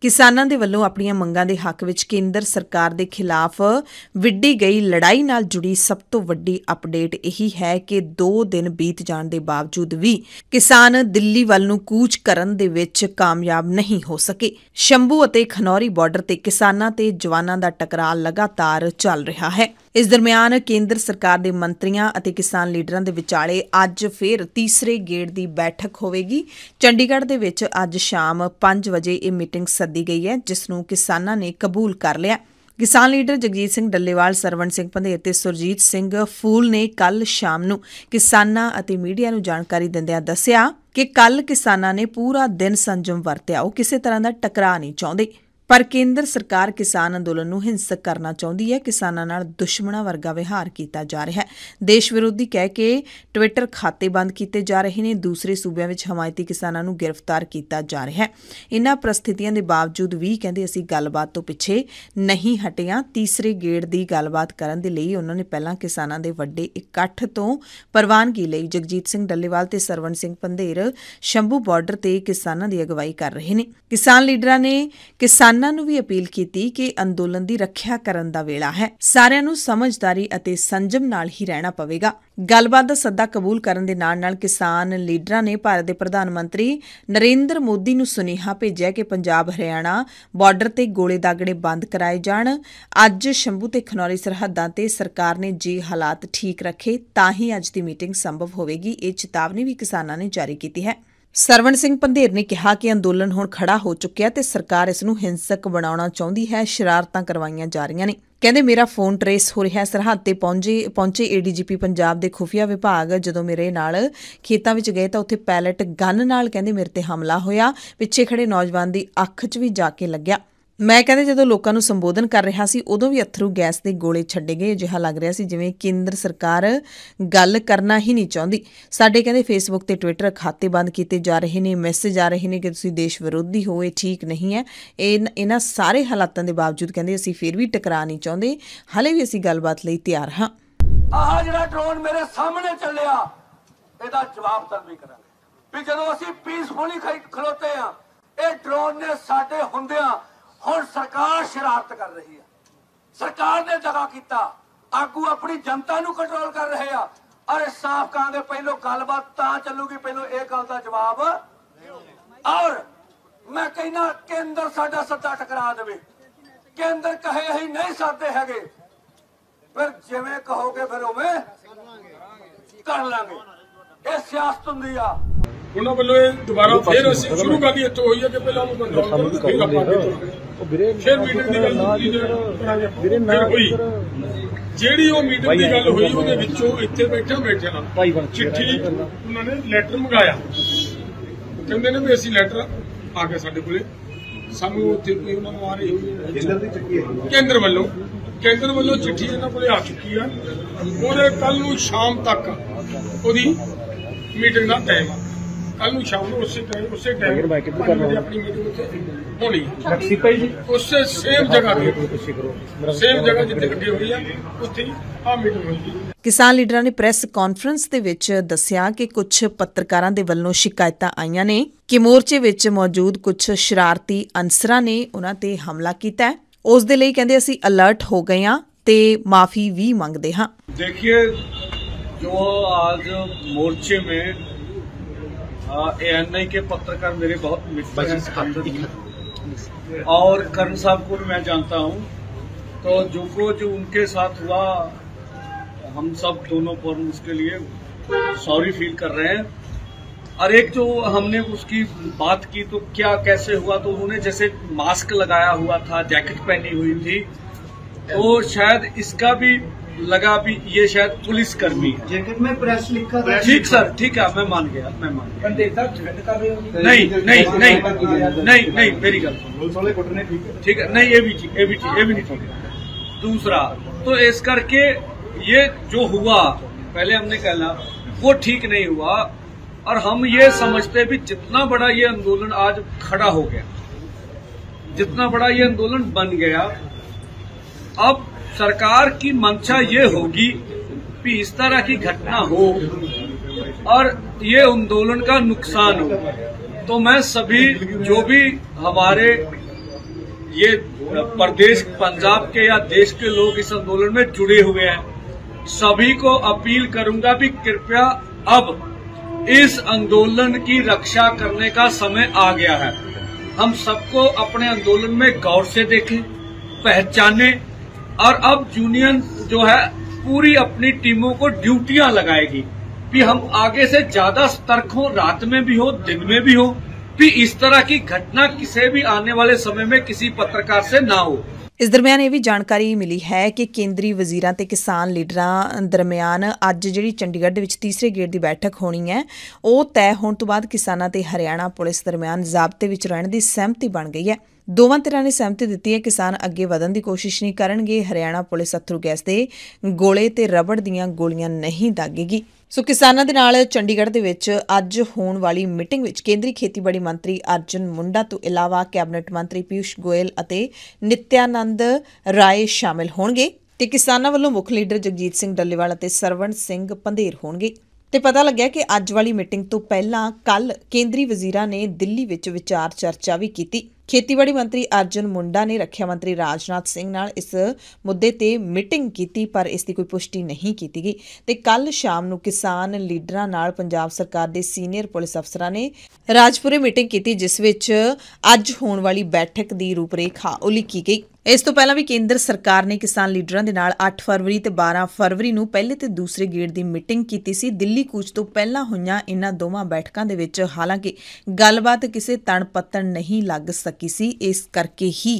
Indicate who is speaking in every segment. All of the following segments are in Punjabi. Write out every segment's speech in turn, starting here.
Speaker 1: ਕਿਸਾਨਾਂ ਦੇ ਵੱਲੋਂ ਆਪਣੀਆਂ ਮੰਗਾਂ ਦੇ ਹੱਕ ਵਿੱਚ ਕੇਂਦਰ ਸਰਕਾਰ ਦੇ ਖਿਲਾਫ ਵਿੱਢੀ ਗਈ ਲੜਾਈ ਨਾਲ ਜੁੜੀ ਸਭ ਤੋਂ ਵੱਡੀ ਅਪਡੇਟ ਇਹੀ ਹੈ ਕਿ 2 ਦਿਨ ਬੀਤ ਜਾਣ ਦੇ ਬਾਵਜੂਦ ਵੀ ਕਿਸਾਨ ਦਿੱਲੀ ਵੱਲ ਨੂੰ ਕੂਚ ਕਰਨ ਦੇ ਵਿੱਚ ਕਾਮਯਾਬ ਨਹੀਂ ਹੋ ਸਕੇ ਸ਼ੰਭੂ ਅਤੇ ਖਨੌਰੀ ਬਾਰਡਰ ਤੇ ਕਿਸਾਨਾਂ ਤੇ ਜਵਾਨਾਂ ਦਾ ਟਕਰਾਅ ਲਗਾਤਾਰ ਚੱਲ ਰਿਹਾ ਹੈ ਇਸ ਦਰਮਿਆਨ ਕੇਂਦਰ ਸਰਕਾਰ ਦੇ ਮੰਤਰੀਆਂ ਅਤੇ ਕਿਸਾਨ ਲੀਡਰਾਂ ਦੇ ਵਿਚਾਲੇ ਅੱਜ ਫਿਰ ਤੀਸਰੇ ਗੇੜ ਦੀ ਬੈਠਕ ਹੋਵੇਗੀ ਚੰਡੀਗੜ੍ਹ ਦੇ ਵਿੱਚ ਅੱਜ ਸ਼ਾਮ 5 ਵਜੇ ਇਹ ਮੀਟਿੰਗ ਸੱਦੀ ਗਈ ਹੈ ਜਿਸ ਨੂੰ ਕਿਸਾਨਾਂ ਨੇ ਕਬੂਲ ਕਰ ਲਿਆ ਕਿਸਾਨ ਲੀਡਰ ਜਗਜੀਤ ਸਿੰਘ ਡੱਲੇਵਾਲ ਸਰਵਣ ਸਿੰਘ ਪੰਧੇਰ ਤੇ ਸੁਰਜੀਤ ਸਿੰਘ ਫੂਲ ਨੇ ਕੱਲ ਸ਼ਾਮ ਨੂੰ ਕਿਸਾਨਾਂ ਅਤੇ ਮੀਡੀਆ ਨੂੰ ਜਾਣਕਾਰੀ ਦਿੰਦਿਆਂ ਦੱਸਿਆ ਕਿ ਕੱਲ ਕਿਸਾਨਾਂ ਨੇ ਪੂਰਾ ਦਿਨ ਸੰਜਮ ਵਰਤਿਆ ਉਹ ਕਿਸੇ ਤਰ੍ਹਾਂ ਦਾ ਟਕਰਾਅ ਨਹੀਂ ਚਾਹੁੰਦੇ ਪਰ ਕੇਂਦਰ ਸਰਕਾਰ ਕਿਸਾਨ ਅੰਦੋਲਨ ਨੂੰ ਹਿੰਸਕ ਕਰਨਾ ਚਾਹੁੰਦੀ ਹੈ ਕਿਸਾਨਾਂ ਨਾਲ ਦੁਸ਼ਮਣਾ ਵਰਗਾ ਵਿਹਾਰ ਕੀਤਾ ਜਾ ਰਿਹਾ ਹੈ ਦੇਸ਼ ਵਿਰੋਧੀ ਕਹਿ ਕੇ ਟਵਿੱਟਰ ਖਾਤੇ ਬੰਦ ਕੀਤੇ ਜਾ ਰਹੇ ਨੇ ਦੂਸਰੇ ਸੂਬਿਆਂ ਵਿੱਚ ਹਮਾਇਤੀ ਕਿਸਾਨਾਂ ਨੂੰ ਗ੍ਰਿਫਤਾਰ ਕੀਤਾ ਜਾ ਰਿਹਾ ਹੈ ਇਨ੍ਹਾਂ ਪ੍ਰਸਥਿਤੀਆਂ ਦੇ ਬਾਵਜੂਦ ਵੀ ਕਹਿੰਦੇ ਅਸੀਂ ਗੱਲਬਾਤ ਤੋਂ ਪਿੱਛੇ ਨਹੀਂ ਹਟਿਆ ਤੀਸਰੇ ਗੇੜ ਦੀ ਗੱਲਬਾਤ ਕਰਨ ਦੇ ਲਈ ਉਹਨਾਂ ਨੇ ਪਹਿਲਾਂ ਕਿਸਾਨਾਂ ਦੇ ਵੱਡੇ ਇਕੱਠ ਤੋਂ ਪ੍ਰਵਾਨਗੀ ਲਈ ਜਗਜੀਤ ਸਿੰਘ ਡੱਲੇਵਾਲ ਤੇ ਸਰਵਣ ਸਿੰਘ ਪੰਧੇਰ ਸ਼ੰਭੂ ਬਾਰਡਰ ਤੇ ਕਿਸਾਨਾਂ ਦੀ ਅਗਵਾਈ ਕਰ ਰਹੇ ਨੇ ਕਿਸਾਨ ਲੀਡਰਾਂ ਨੇ ਕਿਸਾਨ ਕਿਸਾਨਾਂ ਨੂੰ ਵੀ ਅਪੀਲ ਕੀਤੀ ਕਿ ਅੰਦੋਲਨ ਦੀ ਰੱਖਿਆ ਕਰਨ ਦਾ ਵੇਲਾ ਹੈ ਸਾਰਿਆਂ ਨੂੰ ਸਮਝਦਾਰੀ ਅਤੇ ਸੰਜਮ ਨਾਲ ਹੀ ਰਹਿਣਾ ਪਵੇਗਾ ਗੱਲਬਾਤ ਦਾ ਸੱਦਾ ਕਬੂਲ ਕਰਨ ਦੇ ਨਾਲ ਨਾਲ ਕਿਸਾਨ ਲੀਡਰਾਂ ਨੇ ਭਾਰਤ ਦੇ ਪ੍ਰਧਾਨ ਮੰਤਰੀ ਨਰਿੰਦਰ ਮੋਦੀ ਨੂੰ ਸੁਨੇਹਾ ਭੇਜਿਆ ਕਿ ਪੰਜਾਬ ਹਰਿਆਣਾ ਬਾਰਡਰ ਤੇ ਗੋਲੇ ਦਾਗੜੇ ਬੰਦ ਕਰਾਏ ਜਾਣ ਅੱਜ ਸ਼ੰਭੂ ਤੇ ਖਨੌਰੀ ਸਰਹੱਦਾਂ ਤੇ ਸਰਕਾਰ ਨੇ ਜੀ ਹਾਲਾਤ ਠੀਕ ਰੱਖੇ ਤਾਂ ਹੀ ਅੱਜ ਦੀ ਮੀਟਿੰਗ ਸੰਭਵ ਹੋਵੇਗੀ ਇਹ ਚੇਤਾਵਨੀ ਵੀ ਕਿਸਾਨਾਂ ਨੇ ਜਾਰੀ ਕੀਤੀ ਹੈ ਸਰਵਣ ਸਿੰਘ ਪੰਧੇਰ ਨੇ ਕਿਹਾ ਕਿ ਅੰਦੋਲਨ ਹੁਣ ਖੜਾ ਹੋ ਚੁੱਕਿਆ ਤੇ ਸਰਕਾਰ ਇਸ ਨੂੰ ਹਿੰਸਕ ਬਣਾਉਣਾ ਚਾਹੁੰਦੀ ਹੈ ਸ਼ਰਾਰਤਾਂ ਕਰਵਾਈਆਂ ਜਾ ਰਹੀਆਂ ਨੇ ਕਹਿੰਦੇ ਮੇਰਾ ਫੋਨ ਟ੍ਰੇਸ ਹੋ ਰਿਹਾ ਸਰਹੱਦ ਤੇ ਪਹੁੰਚੇ ਪਹੁੰਚੇ ਏਡੀਜੀਪੀ ਪੰਜਾਬ ਦੇ ਖੁਫੀਆ ਵਿਭਾਗ ਜਦੋਂ ਮੇਰੇ ਨਾਲ ਖੇਤਾਂ ਵਿੱਚ ਗਏ ਤਾਂ ਉੱਥੇ ਪੈਲਟ ਗਨ ਨਾਲ ਕਹਿੰਦੇ ਮੇਰੇ ਤੇ ਹਮਲਾ ਹੋਇਆ ਪਿੱਛੇ ਖੜੇ ਨੌਜਵਾਨ ਦੀ ਅੱਖ 'ਚ ਵੀ ਜਾ ਕੇ ਲੱਗਿਆ ਮੈਂ ਕਹਿੰਦੇ ਜਦੋਂ ਲੋਕਾਂ ਨੂੰ ਸੰਬੋਧਨ ਕਰ ਰਿਹਾ ਸੀ ਉਦੋਂ ਵੀ ਅਥਰੂ ਗੈਸ ਦੇ ਗੋਲੇ ਛੱਡੇ ਗਏ ਜਿਹਾ ਲੱਗ ਰਿਹਾ ਸੀ ਜਿਵੇਂ ਕੇਂਦਰ ਸਰਕਾਰ ਗੱਲ ਕਰਨਾ ਹੀ ਨਹੀਂ ਚਾਹੁੰਦੀ ਸਾਡੇ ਕਹਿੰਦੇ ਫੇਸਬੁੱਕ ਤੇ ਟਵਿੱਟਰ ਖਾਤੇ ਬੰਦ ਕੀਤੇ ਜਾ ਰਹੇ ਨੇ ਮੈਸੇਜ ਆ ਰਹੇ ਨੇ ਕਿ ਤੁਸੀਂ ਦੇਸ਼ ਵਿਰੋਧੀ ਹੋ ਇਹ ਠੀਕ ਨਹੀਂ ਹੈ ਇਹ ਇਹਨਾਂ ਸਾਰੇ ਹਾਲਾਤਾਂ ਦੇ ਬਾਵਜੂਦ ਕਹਿੰਦੇ ਅਸੀਂ ਫਿਰ ਵੀ ਟਕਰਾ ਨਹੀਂ ਚਾਹੁੰਦੇ ਹਲੇ ਵੀ ਅਸੀਂ ਗੱਲਬਾਤ ਲਈ ਤਿਆਰ ਹਾਂ
Speaker 2: ਆਹ ਜਿਹੜਾ ਡਰੋਨ ਮੇਰੇ ਸਾਹਮਣੇ ਚੱਲਿਆ ਇਹਦਾ ਜਵਾਬ ਤਲਬੀ ਕਰਾਂਗੇ ਵੀ ਜਦੋਂ ਅਸੀਂ ਪੀਸਫੁਲੀ ਖਲੋਤੇ ਆ ਇਹ ਡਰੋਨ ਨੇ ਸਾਡੇ ਹੁੰਦਿਆਂ ਹੁਣ ਸਰਕਾਰ ਸ਼ਰਾਰਤ ਕਰ ਰਹੀ ਹੈ ਸਰਕਾਰ ਨੇ ਜਗਾ ਕੀਤਾ ਆਗੂ ਆਪਣੀ ਜਨਤਾ ਨੂੰ ਕੰਟਰੋਲ ਕਰ ਰਹੇ ਆ ਅਰੇ ਸਾਫ਼ ਕਾਂ ਦੇ ਪਹਿਲੋਂ ਗੱਲਬਾਤ ਤਾਂ ਚੱਲੂਗੀ ਪਹਿਲੋਂ ਇਹ ਗੱਲ ਦਾ ਜਵਾਬ ਔਰ ਮੈਂ ਕਹਿੰਦਾ ਕੇਂਦਰ ਸਾਡਾ ਸੱਤਾ ਟਕਰਾ ਦੇਵੇ ਕੇਂਦਰ ਕਹੇ ਅਸੀਂ ਨਹੀਂ ਸਾਦੇ ਹੈਗੇ ਫਿਰ ਜਿਵੇਂ ਕਹੋਗੇ ਫਿਰ ਉਵੇਂ ਕਰ ਲਾਂਗੇ ਇਹ ਸਿਆਸਤ ਹੁੰਦੀ ਆ ਉਹਨਾਂ ਵੱਲੋਂ ਇਹ ਦੁਬਾਰਾ ਫੇਰ ਅਸੀਂ ਸ਼ੁਰੂ ਕਰਦੀ ਇੱਥੋਂ ਹੋਈ ਹੈ ਕਿ ਪਹਿਲਾਂ ਉਹਨੂੰ ਕੰਟਰੋਲ ਕਰੋ ਫਿਰ ਮੀਟਿੰਗ ਦੀ ਵੀਰੇ ਜਿਹੜੀ ਉਹ ਮੀਟਿੰਗ ਦੀ ਗੱਲ ਹੋਈ ਉਹਦੇ ਵਿੱਚੋਂ ਇੱਥੇ ਬੈਠਾ ਬੈਠਿਆ ਚਿੱਠੀ ਉਹਨਾਂ ਨੇ ਲੈਟਰ
Speaker 3: ਮੰਗਾਇਆ ਕਹਿੰਦੇ ਨੇ ਵੀ ਅਸੀਂ ਲੈਟਰ ਆ ਗਿਆ ਸਾਡੇ ਕੋਲੇ ਸਾਨੂੰ ਉੱਥੇ ਕੋਈ ਉਹਨਾਂ ਨੂੰ ਆ ਰਹੀ ਹੋਈ ਕੇਂਦਰ ਦੀ ਚਿੱਠੀ ਹੈ ਕੇਂਦਰ ਵੱਲੋਂ ਕੇਂਦਰ ਵੱਲੋਂ ਚਿੱਠੀ ਇਹਨਾਂ ਕੋਲੇ ਆ ਚੁੱਕੀ ਆ ਉਹਦੇ ਕੱਲ ਨੂੰ ਸ਼ਾਮ ਤੱਕ ਉਹਦੀ ਮੀਟਿੰਗ ਦਾ ਟਾਈਮ ਆ ਕੱਲ ਨੂੰ ਸ਼ਾਮ ਨੂੰ ਉਸੇ ਟਾਈਮ ਉਸੇ ਟਾਈਮ ਆਪਣੀ ਮੀਟਿੰਗ ਉੱਥੇ ਹੋਣੀ ਲਕਸੀ ਪਈ ਜੀ ਉਸੇ ਸੇਮ ਜਗ੍ਹਾ ਤੇ ਸੇਮ ਜਗ੍ਹਾ ਜਿੱਥੇ ਗੱਡੀ ਹੋਈ ਆ ਉੱਥੇ ਆ ਮੀਟਿੰਗ ਹੋਈ ਜੀ
Speaker 1: ਕਿਸਾਨ ਲੀਡਰਾਂ ਨੇ ਪ੍ਰੈਸ ਕਾਨਫਰੰਸ ਦੇ ਵਿੱਚ ਦੱਸਿਆ ਕਿ ਕੁਝ ਪੱਤਰਕਾਰਾਂ ਦੇ ਵੱਲੋਂ ਸ਼ਿਕਾਇਤਾਂ ਆਈਆਂ ਨੇ ਕਿ ਮੋਰਚੇ ਵਿੱਚ ਮੌਜੂਦ ਕੁਝ ਸ਼ਰਾਰਤੀ ਅਨਸਰਾਂ ਨੇ ਉਹਨਾਂ ਤੇ ਹਮਲਾ ਕੀਤਾ ਉਸ ਦੇ ਲਈ ਕਹਿੰਦੇ ਅਸੀਂ ਅਲਰਟ ਹੋ ਗਏ ਹਾਂ ਤੇ ਮਾਫੀ ਵੀ ਮੰਗਦੇ ਹਾਂ
Speaker 2: ਦੇਖਿਏ ਜੋ ਅੱਜ ਮੋਰਚੇ में ए एन आई के पत्रकार मेरे बहुत
Speaker 1: मित्र
Speaker 2: और कर्ण साहब को भी मैं जानता हूँ तो जो को जो उनके साथ हुआ हम सब दोनों पर उसके लिए सॉरी फील कर रहे हैं और एक जो हमने उसकी बात की तो क्या कैसे हुआ तो उन्होंने जैसे मास्क लगाया हुआ था जैकेट पहनी हुई थी तो शायद इसका भी लगा भी ये शायद पुलिस कर्मी है जैकेट में प्रेस लिखा था ठीक सर ठीक है मैं मान गया मैं मान गया नहीं नहीं नहीं नहीं नहीं मेरी गल ठीक है नहीं ये भी ये भी ये भी नहीं ठीक है दूसरा तो इस करके ये जो हुआ पहले हमने कहना वो ठीक नहीं हुआ और हम ये समझते भी जितना बड़ा ये आंदोलन आज खड़ा हो गया जितना बड़ा ये आंदोलन बन गया अब सरकार की मंशा ये होगी कि इस तरह की घटना हो और ये आंदोलन का नुकसान हो तो मैं सभी जो भी हमारे ये प्रदेश पंजाब के या देश के लोग इस आंदोलन में जुड़े हुए हैं सभी को अपील करूंगा कि कृपया अब इस आंदोलन की रक्षा करने का समय आ गया है हम सबको अपने आंदोलन में गौर से देखें पहचाने और अब यूनियन जो है पूरी अपनी टीमों को ड्यूटियां लगाएगी कि हम आगे से ज्यादा सतर्क हो रात में भी हो दिन में भी हो कि इस तरह की घटना किसी भी आने वाले समय में किसी पत्रकार से ना हो
Speaker 1: ਇਸ ਦਰਮਿਆਨ ਇਹ ਵੀ ਜਾਣਕਾਰੀ ਮਿਲੀ ਹੈ ਕਿ ਕੇਂਦਰੀ ਵਜ਼ੀਰਾਂ ਤੇ ਕਿਸਾਨ ਲੀਡਰਾਂ ਦਰਮਿਆਨ ਅੱਜ ਜਿਹੜੀ ਚੰਡੀਗੜ੍ਹ ਦੇ ਵਿੱਚ ਤੀਸਰੇ ਗੇੜ ਦੀ ਬੈਠਕ ਹੋਣੀ ਹੈ ਉਹ ਤੈਅ ਹੋਣ ਤੋਂ ਬਾਅਦ ਕਿਸਾਨਾਂ ਤੇ ਹਰਿਆਣਾ ਪੁਲਿਸ ਦਰਮਿਆਨ ਜ਼ਾਬਤੇ ਵਿੱਚ ਰਹਿਣ ਦੀ ਸਹਿਮਤੀ ਬਣ ਗਈ ਹੈ ਦੋਵਾਂ ਧਿਰਾਂ ਨੇ ਸਹਿਮਤੀ ਦਿੱਤੀ ਹੈ ਕਿਸਾਨ ਅੱਗੇ ਵਧਣ ਦੀ ਕੋਸ਼ਿਸ਼ ਨਹੀਂ ਕਰਨਗੇ ਹਰਿਆਣਾ ਪੁਲਿਸ ਅਥਰੂ ਗੈਸ ਦੇ ਗੋਲੇ ਤੇ ਰਬੜ ਦੀਆਂ ਗੋਲੀਆਂ ਨਹੀਂ ਦਾਗੇਗੀ ਸੋ ਕਿਸਾਨਾਂ ਦੇ ਨਾਲ ਚੰਡੀਗੜ੍ਹ ਦੇ ਵਿੱਚ ਅੱਜ ਹੋਣ ਵਾਲੀ ਮੀਟਿੰਗ ਵਿੱਚ ਕੇਂਦਰੀ ਖੇਤੀਬਾੜੀ ਮੰਤਰੀ ਅਰਜਨ ਮੁੰਡਾ ਤੋਂ ਇਲਾਵਾ ਕੈਬਨਿਟ ਮੰਤਰੀ ਪਿਊਸ਼ ਗੋਇਲ ਅਤੇ ਨਿਤਿਆਨੰਦ ਰਾਏ ਸ਼ਾਮਿਲ ਹੋਣਗੇ ਤੇ ਕਿਸਾਨਾਂ ਵੱਲੋਂ ਮੁੱਖ ਲੀਡਰ ਜਗਜੀਤ ਸਿੰਘ ਡੱਲੇਵਾਲ ਅਤੇ ਸਰਵਣ ਸਿੰਘ ਪੰਧੇਰ ਹੋਣਗੇ ਤੇ ਪਤਾ ਲੱਗਿਆ ਕਿ ਅੱਜ ਵਾਲੀ ਮੀਟਿੰਗ ਤੋਂ ਪਹਿਲਾਂ ਕੱਲ ਕੇਂਦਰੀ ਵਜ਼ੀਰਾਂ ਨੇ ਦਿੱਲੀ ਵਿੱਚ ਵਿਚਾਰ ਚਰਚਾ ਵੀ ਕੀਤੀ ਖੇਤੀਬਾੜੀ ਮੰਤਰੀ ਅਰਜਨ ਮੁੰਡਾ ਨੇ ਰੱਖਿਆ ਮੰਤਰੀ ਰਾਜਨਾਥ ਸਿੰਘ ਨਾਲ ਇਸ ਮੁੱਦੇ ਤੇ ਮੀਟਿੰਗ ਕੀਤੀ ਪਰ ਇਸ ਦੀ ਕੋਈ ਪੁਸ਼ਟੀ ਨਹੀਂ ਕੀਤੀ ਗਈ ਤੇ ਕੱਲ ਸ਼ਾਮ ਨੂੰ ਕਿਸਾਨ ਲੀਡਰਾਂ ਨਾਲ ਪੰਜਾਬ ਸਰਕਾਰ ਦੇ ਸੀਨੀਅਰ ਪੁਲਿਸ ਅਫਸਰਾਂ ਨੇ ਰਾਜਪੁਰੇ ਮੀਟਿੰਗ ਕੀਤੀ ਜਿਸ ਵਿੱਚ ਅੱਜ ਹੋਣ ਵਾਲੀ ਬੈਠਕ ਦੀ ਰੂਪਰੇਖਾ ਉਲੀਕੀ ਗਈ ਇਸ ਤੋਂ ਪਹਿਲਾਂ ਵੀ ਕੇਂਦਰ ਸਰਕਾਰ ਨੇ ਕਿਸਾਨ ਲੀਡਰਾਂ ਦੇ ਨਾਲ 8 ਫਰਵਰੀ ਤੇ 12 ਫਰਵਰੀ ਨੂੰ ਪਹਿਲੇ ਤੇ ਦੂਸਰੇ ਗੇੜ ਦੀ ਮੀਟਿੰਗ ਕੀਤੀ ਸੀ ਦਿੱਲੀ ਕੂਚ ਤੋਂ ਪਹਿਲਾਂ ਹੋਈਆਂ ਇਹਨਾਂ ਦੋਵਾਂ ਬੈਠਕਾਂ ਦੇ ਵਿੱਚ ਹਾਲਾਂਕਿ ਗੱਲਬਾਤ ਕਿਸੇ ਤਣਪੱਤਣ ਨਹੀਂ ਲੱਗ ਸਕੀ ਬਾਕੀ ਸੀ ਇਸ ਕਰਕੇ ਹੀ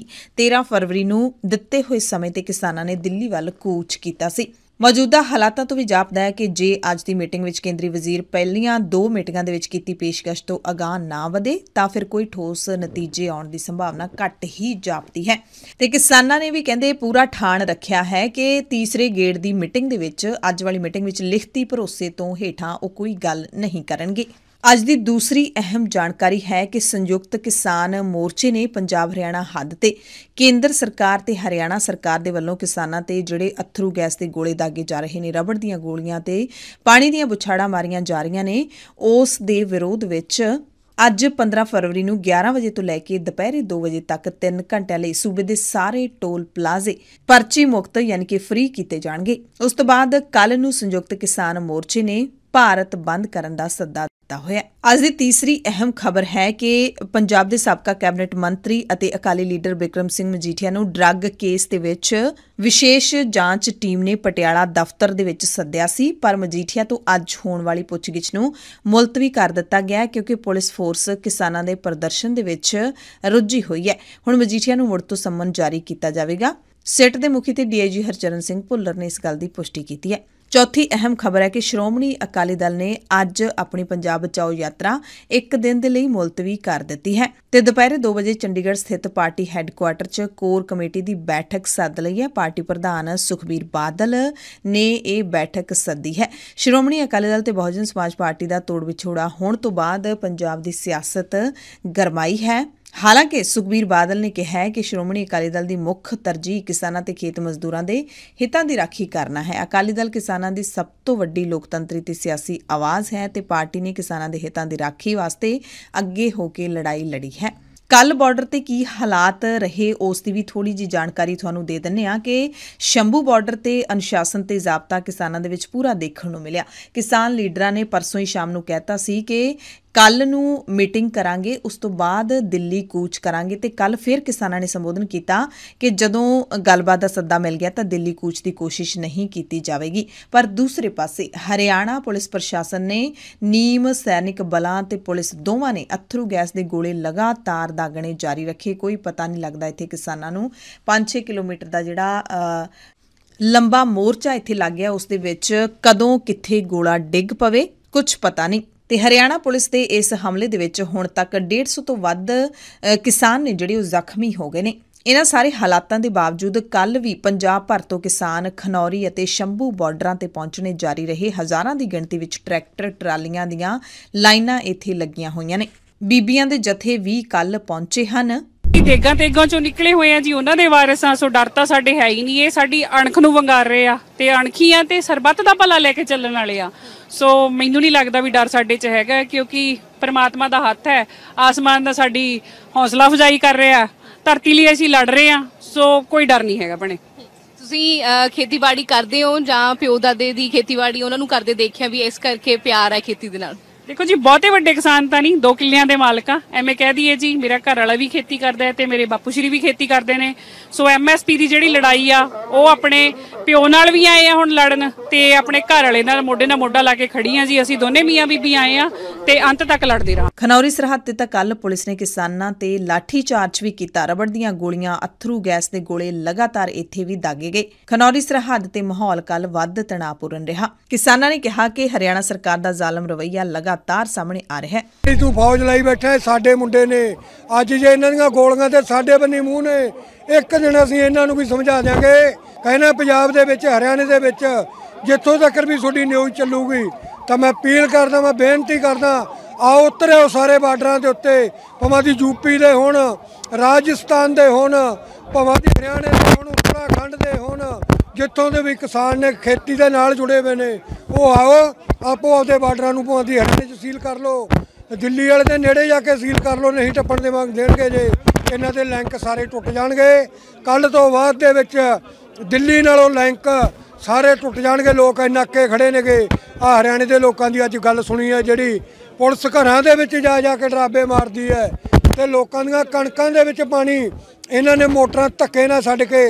Speaker 1: 13 ਫਰਵਰੀ ਨੂੰ ਦਿੱਤੇ ਹੋਏ ਸਮੇਂ ਤੇ ਕਿਸਾਨਾਂ ਨੇ ਦਿੱਲੀ ਵੱਲ ਕੂਚ ਕੀਤਾ ਸੀ ਮੌਜੂਦਾ ਹਾਲਾਤਾਂ ਤੋਂ ਵੀ ਜਾਪਦਾ ਹੈ ਕਿ ਜੇ ਅੱਜ ਦੀ ਮੀਟਿੰਗ ਵਿੱਚ ਕੇਂਦਰੀ ਵਜ਼ੀਰ ਪਹਿਲੀਆਂ ਦੋ ਮੀਟਿੰਗਾਂ ਦੇ ਵਿੱਚ ਕੀਤੀ ਪੇਸ਼ਕਸ਼ ਤੋਂ ਅਗਾਹ ਨਾ ਵਧੇ ਤਾਂ ਫਿਰ ਕੋਈ ਠੋਸ ਨਤੀਜੇ ਆਉਣ ਦੀ ਸੰਭਾਵਨਾ ਘੱਟ ਹੀ ਜਾਪਦੀ ਹੈ ਤੇ ਕਿਸਾਨਾਂ ਨੇ ਵੀ ਕਹਿੰਦੇ ਪੂਰਾ ਠਾਣ ਰੱਖਿਆ ਹੈ ਕਿ ਤੀਸਰੇ ਗੇੜ ਦੀ ਮੀਟਿੰਗ ਦੇ ਵਿੱਚ ਅੱਜ ਵਾਲੀ ਮੀਟਿੰਗ ਵਿੱਚ ਲਿਖਤੀ ਭਰੋਸੇ ਤੋਂ ਹੇਠਾਂ ਉਹ ਕੋਈ ਗੱਲ ਨਹੀਂ ਕਰਨਗੇ ਅੱਜ ਦੀ ਦੂਸਰੀ ਅਹਿਮ ਜਾਣਕਾਰੀ ਹੈ ਕਿ ਸੰਯੁਕਤ ਕਿਸਾਨ ਮੋਰਚੇ ਨੇ ਪੰਜਾਬ ਹਰਿਆਣਾ ਹੱਦ ਤੇ ਕੇਂਦਰ ਸਰਕਾਰ ਤੇ ਹਰਿਆਣਾ ਸਰਕਾਰ ਦੇ ਵੱਲੋਂ ਕਿਸਾਨਾਂ ਤੇ ਜਿਹੜੇ ਅਥਰੂ ਗੈਸ ਦੇ ਗੋਲੇ ਦਾਗੇ ਜਾ ਰਹੇ ਨੇ ਰਬੜ ਦੀਆਂ ਗੋਲੀਆਂ ਤੇ ਪਾਣੀ ਦੀਆਂ ਬੁਛਾੜਾਂ ਮਾਰੀਆਂ ਜਾ ਰਹੀਆਂ ਨੇ ਉਸ ਦੇ ਵਿਰੋਧ ਵਿੱਚ ਅੱਜ 15 ਫਰਵਰੀ ਨੂੰ 11 ਵਜੇ ਤੋਂ ਲੈ ਕੇ ਦੁਪਹਿਰੇ 2 ਵਜੇ ਤੱਕ 3 ਘੰਟਿਆਂ ਲਈ ਸੂਬੇ ਦੇ ਸਾਰੇ ਟੋਲ ਪਲਾਜ਼ੇ ਪਰਚੀ ਮੁਕਤ ਯਾਨੀ ਕਿ ਫ੍ਰੀ ਕੀਤੇ ਜਾਣਗੇ ਉਸ ਤੋਂ ਬਾਅਦ ਕੱਲ ਨੂੰ ਸੰਯੁਕਤ ਕਿਸਾਨ ਮੋਰਚੇ ਨੇ ਭਾਰਤ ਬੰਦ ਕਰਨ ਦਾ ਸੱਦਾ ਦਿੱਤਾ ਹੋਇਆ ਅੱਜ ਦੀ ਤੀਸਰੀ ਅਹਿਮ ਖਬਰ ਹੈ ਕਿ ਪੰਜਾਬ ਦੇ ਸਾਬਕਾ ਕੈਬਨਿਟ ਮੰਤਰੀ ਅਤੇ ਅਕਾਲੀ ਲੀਡਰ ਬਿਕਰਮ ਸਿੰਘ ਮਜੀਠੀਆ ਨੂੰ ਡਰੱਗ ਕੇਸ ਦੇ ਵਿੱਚ ਵਿਸ਼ੇਸ਼ ਜਾਂਚ ਟੀਮ ਨੇ ਪਟਿਆਲਾ ਦਫ਼ਤਰ ਦੇ ਵਿੱਚ ਸੱਦਿਆ ਸੀ ਪਰ ਮਜੀਠੀਆ ਤੋਂ ਅੱਜ ਹੋਣ ਵਾਲੀ ਪੁੱਛਗਿੱਛ ਨੂੰ ਮੁਲਤਵੀ ਕਰ ਦਿੱਤਾ ਗਿਆ ਕਿਉਂਕਿ ਪੁਲਿਸ ਫੋਰਸ ਕਿਸਾਨਾਂ ਦੇ ਪ੍ਰਦਰਸ਼ਨ ਦੇ ਵਿੱਚ ਰੁੱਝੀ ਹੋਈ ਹੈ ਹੁਣ ਮਜੀਠੀਆ ਨੂੰ ਮੁੜ ਤੋਂ ਸੰਮਨ ਜਾਰੀ ਕੀਤਾ ਜਾਵੇਗਾ ਸਿਟ ਦੇ ਮੁਖੀ ਤੇ ਡੀਆਈਜੀ ਹਰਚਰਨ ਸਿੰਘ ਭੁੱਲਰ ਨੇ ਇਸ ਗੱਲ ਦੀ ਪੁਸ਼ਟੀ ਕੀਤੀ ਹੈ ਚੌਥੀ ਅਹਿਮ ਖਬਰ ਹੈ ਕਿ ਸ਼੍ਰੋਮਣੀ ਅਕਾਲੀ ਦਲ ਨੇ ਅੱਜ ਆਪਣੀ ਪੰਜਾਬ ਬਚਾਓ ਯਾਤਰਾ ਇੱਕ ਦਿਨ ਦੇ ਲਈ ਮੁਲਤਵੀ ਕਰ ਦਿੱਤੀ ਹੈ ਤੇ ਦੁਪਹਿਰੇ 2 ਵਜੇ ਚੰਡੀਗੜ੍ਹ ਸਥਿਤ ਪਾਰਟੀ ਹੈੱਡਕੁਆਟਰ 'ਚ ਕੋਰ ਕਮੇਟੀ ਦੀ ਬੈਠਕ ਸੱਦ ਲਈ ਹੈ ਪਾਰਟੀ ਪ੍ਰਧਾਨ ਸੁਖਬੀਰ ਬਾਦਲ ਨੇ ਇਹ ਬੈਠਕ ਸੱਦੀ ਹੈ ਸ਼੍ਰੋਮਣੀ ਅਕਾਲੀ ਦਲ ਤੇ ਬਹੁਜਨ ਸਮਾਜ ਪਾਰਟੀ ਦਾ ਤੋੜ ਵਿਛੋੜਾ ਹੋਣ ਤੋਂ ਬਾਅਦ ਪੰਜਾਬ ਦੀ ਸਿਆਸਤ ਗਰਮਾਈ ਹੈ ਹਾਲਾਂਕਿ ਸੁਖਬੀਰ ਬਾਦਲ ਨੇ ਕਿਹਾ ਹੈ ਕਿ ਸ਼੍ਰੋਮਣੀ ਅਕਾਲੀ ਦਲ ਦੀ ਮੁੱਖ ਤਰਜੀਹ ਕਿਸਾਨਾਂ ਤੇ ਖੇਤ ਮਜ਼ਦੂਰਾਂ ਦੇ ਹਿੱਤਾਂ ਦੀ ਰਾਖੀ ਕਰਨਾ ਹੈ ਅਕਾਲੀ ਦਲ ਕਿਸਾਨਾਂ ਦੀ ਸਭ ਤੋਂ ਵੱਡੀ ਲੋਕਤੰਤਰੀ ਤੇ ਸਿਆਸੀ ਆਵਾਜ਼ ਹੈ ਤੇ ਪਾਰਟੀ ਨੇ ਕਿਸਾਨਾਂ ਦੇ ਹਿੱਤਾਂ ਦੀ ਰਾਖੀ ਵਾਸਤੇ ਅੱਗੇ ਹੋ ਕੇ ਲੜਾਈ ਲੜੀ ਹੈ ਕੱਲ ਬਾਰਡਰ ਤੇ ਕੀ ਹਾਲਾਤ ਰਹੇ ਉਸ ਦੀ ਵੀ ਥੋੜੀ ਜੀ ਜਾਣਕਾਰੀ ਤੁਹਾਨੂੰ ਦੇ ਦਿੰਨੇ ਆ ਕਿ ਸ਼ੰਭੂ ਬਾਰਡਰ ਤੇ ਅਨੁਸ਼ਾਸਨ ਤੇ ਜ਼ਾਬਤਾ ਕਿਸਾਨਾਂ ਦੇ ਵਿੱਚ ਪੂਰਾ ਦੇਖਣ ਨੂੰ ਮਿਲਿਆ ਕਿਸਾਨ ਲੀਡਰਾਂ ਨੇ ਪਰਸੋਂ ਹੀ ਸ਼ਾਮ ਨੂੰ ਕਹਿਤਾ ਸੀ ਕਿ ਕੱਲ ਨੂੰ ਮੀਟਿੰਗ ਕਰਾਂਗੇ ਉਸ ਤੋਂ ਬਾਅਦ ਦਿੱਲੀ ਕੂਚ ਕਰਾਂਗੇ ਤੇ ਕੱਲ ਫਿਰ ਕਿਸਾਨਾਂ ਨੇ ਸੰਬੋਧਨ ਕੀਤਾ ਕਿ ਜਦੋਂ ਗੱਲਬਾਤ ਦਾ ਸੱਦਾ ਮਿਲ ਗਿਆ ਤਾਂ ਦਿੱਲੀ ਕੂਚ ਦੀ ਕੋਸ਼ਿਸ਼ ਨਹੀਂ ਕੀਤੀ ਜਾਵੇਗੀ ਪਰ ਦੂਸਰੇ ਪਾਸੇ ਹਰਿਆਣਾ ਪੁਲਿਸ ਪ੍ਰਸ਼ਾਸਨ ਨੇ ਨੀਮ ਸੈਨਿਕ ਬਲਾਂ ਤੇ ਪੁਲਿਸ ਦੋਵਾਂ ਨੇ ਅਥਰੂ ਗੈਸ ਦੇ ਗੋਲੇ ਲਗਾਤਾਰ ਦਾਗਣੇ ਜਾਰੀ ਰੱਖੇ ਕੋਈ ਪਤਾ ਨਹੀਂ ਲੱਗਦਾ ਇੱਥੇ ਕਿਸਾਨਾਂ ਨੂੰ 5-6 ਕਿਲੋਮੀਟਰ ਦਾ ਜਿਹੜਾ ਲੰਬਾ ਮੋਰਚਾ ਇੱਥੇ ਲੱਗ ਗਿਆ ਉਸ ਦੇ ਵਿੱਚ ਕਦੋਂ ਕਿੱਥੇ ਗੋਲਾ ਡਿੱਗ ਪਵੇ ਕੁਝ ਪਤਾ ਨਹੀਂ ਤੇ ਹਰਿਆਣਾ ਪੁਲਿਸ ਦੇ ਇਸ ਹਮਲੇ ਦੇ ਵਿੱਚ ਹੁਣ ਤੱਕ 150 ਤੋਂ ਵੱਧ ਕਿਸਾਨ ਨੇ ਜਿਹੜੇ ਉਹ ਜ਼ਖਮੀ ਹੋ ਗਏ ਨੇ ਇਹਨਾਂ ਸਾਰੇ ਹਾਲਾਤਾਂ ਦੇ ਬਾਵਜੂਦ ਕੱਲ ਵੀ ਪੰਜਾਬ ਭਰ ਤੋਂ ਕਿਸਾਨ ਖਨੌਰੀ ਅਤੇ ਸ਼ੰਭੂ ਬਾਰਡਰਾਂ ਤੇ ਪਹੁੰਚਣੇ ਜਾਰੀ ਰਹੇ ਹਜ਼ਾਰਾਂ ਦੀ ਗਿਣਤੀ ਵਿੱਚ ਟਰੈਕਟਰ ਟਰਾਲੀਆਂ ਦੀਆਂ ਲਾਈਨਾਂ ਇੱਥੇ ਲੱਗੀਆਂ ਹੋਈਆਂ ਨੇ ਬੀਬੀਆਂ ਦੇ ਜਥੇ ਵੀ ਕੱਲ ਪਹੁੰਚੇ ਹਨ ਦੇਗਾ ਤੇਗਾ ਚੋਂ ਨਿਕਲੇ ਹੋਏ ਆ ਜੀ ਉਹਨਾਂ ਦੇ ਵਾਰਸਾਂ ਸੋ ਡਰ ਤਾਂ ਸਾਡੇ ਹੈ ਹੀ ਨਹੀਂ ਇਹ ਸਾਡੀ ਅਣਖ ਨੂੰ ਵੰਗਾਰ ਰਹੇ ਆ ਤੇ
Speaker 3: ਅਣਖੀ ਆ ਤੇ ਸਰਬੱਤ ਦਾ ਭਲਾ ਲੈ ਕੇ ਚੱਲਣ ਵਾਲੇ ਆ ਸੋ ਮੈਨੂੰ ਨਹੀਂ ਲੱਗਦਾ ਵੀ ਡਰ ਸਾਡੇ 'ਚ ਹੈਗਾ ਕਿਉਂਕਿ ਪਰਮਾਤਮਾ ਦਾ ਹੱਥ ਹੈ ਆਸਮਾਨ ਦਾ ਸਾਡੀ ਹੌਸਲਾ ਫੁਜਾਈ ਕਰ ਰਿਹਾ ਧਰਤੀ ਲਈ ਅਸੀਂ ਲੜ ਰਹੇ ਆ ਸੋ ਕੋਈ ਡਰ ਨਹੀਂ ਹੈਗਾ ਭਣੇ
Speaker 1: ਤੁਸੀਂ ਖੇਤੀਬਾੜੀ ਕਰਦੇ ਹੋ ਜਾਂ ਪਿਓ ਦਾਦੇ ਦੀ ਖੇਤੀਬਾੜੀ ਉਹਨਾਂ ਨੂੰ ਕਰਦੇ ਦੇਖਿਆ ਵੀ ਇਸ ਕਰਕੇ ਪਿਆਰ ਹੈ ਖੇਤੀ ਦੇ ਨਾਲ ਦੇਖੋ ਜੀ ਬਹੁਤੇ
Speaker 3: ਵੱਡੇ ਕਿਸਾਨ ਤਾਂ ਨਹੀਂ ਦੋ ਕਿੱਲਿਆਂ ਦੇ ਮਾਲਕ ਆ ਐਵੇਂ ਕਹਿ ਦਈਏ ਜੀ ਮੇਰਾ ਘਰ ਵਾਲਾ ਵੀ ਖੇਤੀ ਕਰਦਾ ਹੈ ਤੇ ਮੇਰੇ ਬਾਪੂ ਸ਼੍ਰੀ ਵੀ ਖੇਤੀ ਕਰਦੇ ਨੇ ਸੋ ਐਮਐਸਪੀ ਦੀ ਜਿਹੜੀ ਲੜਾਈ ਆ ਉਹ ਆਪਣੇ ਪਿਓ ਨਾਲ ਵੀ ਆਏ ਆ ਹੁਣ
Speaker 1: ਲੜਨ ਤੇ ਆਪਣੇ ਘਰ ਵਾਲੇ ਨਾਲ ਮੋਢੇ ਨਾਲ ਮੋਢਾ ਲਾ ਕੇ ਖੜੀ ਆ ਜੀ ਅਸੀਂ ਦੋਨੇ ਮੀਆਂ ਬੀਬੀ ਆਏ ਆ ਤੇ ਅੰਤ ਤੱਕ ਲੜਦੇ ਰਹਾਂ ਖਨੌਰੀ ਸਰਹੱਦ ਤੇ ਤਾਂ ਕੱਲ ਪੁਲਿਸ ਨੇ ਕਿਸਾਨਾਂ ਤੇ ਲਾਠੀ ਚਾਰਜ ਵੀ ਕੀਤਾ ਰਬੜ ਦੀਆਂ ਗੋਲੀਆਂ ਅਥਰੂ ਗੈਸ ਦੇ ਗੋਲੇ ਲਗਾਤਾਰ ਇੱਥੇ ਵੀ ਦਾਗੇ ਗਏ ਖਨੌਰੀ ਸਰਹੱਦ ਤੇ ਮਾਹੌਲ ਕੱਲ ਵੱਧ ਤਣਾਅਪੂਰਨ ਰਿਹਾ ਕਿਸਾਨਾਂ ਨੇ ਕਿਹਾ ਕਿ ਹਰਿਆਣਾ ਸਰਕਾਰ ਦਾ ਜ਼ਾਲਮ ਰਵਈਆ ਲਗਾ ਲਗਾਤਾਰ ਸਾਹਮਣੇ ਆ ਰਿਹਾ
Speaker 3: ਹੈ ਤੂੰ ਫੌਜ ਲਈ ਬੈਠਾ ਸਾਡੇ ਮੁੰਡੇ ਨੇ ਅੱਜ ਜੇ ਇਹਨਾਂ ਦੀਆਂ ਗੋਲੀਆਂ ਤੇ ਸਾਡੇ ਬੰਨੀ ਮੂੰਹ ਨੇ ਇੱਕ ਦਿਨ ਅਸੀਂ ਇਹਨਾਂ ਨੂੰ ਵੀ ਸਮਝਾ ਦਿਆਂਗੇ ਕਹਿੰਦਾ ਪੰਜਾਬ ਦੇ ਵਿੱਚ ਹਰਿਆਣੇ ਦੇ ਵਿੱਚ ਜਿੱਥੋਂ ਤੱਕ ਵੀ ਤੁਹਾਡੀ ਨਿਊਜ਼ ਚੱਲੂਗੀ ਤਾਂ ਮੈਂ ਅਪੀਲ ਕਰਦਾ ਮੈਂ ਬੇਨਤੀ ਕਰਦਾ ਆਓ ਉਤਰਿਓ ਸਾਰੇ ਬਾਰਡਰਾਂ ਦੇ ਉੱਤੇ ਭਵਾਂ ਦੀ ਯੂਪੀ ਦੇ ਹੁਣ ਰਾਜਸਥਾਨ ਦੇ ਹੁਣ ਭਵਾਂ ਦੀ ਹਰਿਆਣੇ ਦੇ ਹੁਣ ਜਿੱਥੋਂ ਦੇ ਵੀ ਕਿਸਾਨ ਨੇ ਖੇਤੀ ਦੇ ਨਾਲ ਜੁੜੇ ਹੋਏ ਨੇ ਉਹ ਆਓ ਆਪੋ ਆਪਦੇ ਬਾਰਡਰਾਂ ਨੂੰ ਪਾਉਂਦੀ ਹੱਥੇ ਚ ਸੀਲ ਕਰ ਲਓ ਦਿੱਲੀ ਵਾਲੇ ਦੇ ਨੇੜੇ ਜਾ ਕੇ ਸੀਲ ਕਰ ਲਓ ਨਹੀਂ ਟੱਪਣ ਦੇ ਵਾਂਗ ਦੇਣਗੇ ਜੇ ਇਹਨਾਂ ਦੇ ਲਿੰਕ ਸਾਰੇ ਟੁੱਟ ਜਾਣਗੇ ਕੱਲ ਤੋਂ ਬਾਅਦ ਦੇ ਵਿੱਚ ਦਿੱਲੀ ਨਾਲੋਂ ਲਿੰਕ ਸਾਰੇ ਟੁੱਟ ਜਾਣਗੇ ਲੋਕ ਕੇ ਖੜੇ ਨੇਗੇ ਆ ਹਰਿਆਣੇ ਦੇ ਲੋਕਾਂ ਦੀ ਅੱਜ ਗੱਲ ਸੁਣੀ ਹੈ ਜਿਹੜੀ ਪੁਲਿਸ ਘਰਾਂ ਦੇ ਵਿੱਚ ਜਾ ਜਾ ਕੇ ਡਰਾਬੇ ਮਾਰਦੀ ਹੈ ਤੇ ਲੋਕਾਂ ਦੀਆਂ ਕਣਕਾਂ ਦੇ ਵਿੱਚ ਪਾਣੀ ਇਹਨਾਂ ਨੇ ਮੋਟਰਾਂ ਧੱਕੇ ਨਾਲ ਛੱਡ ਕੇ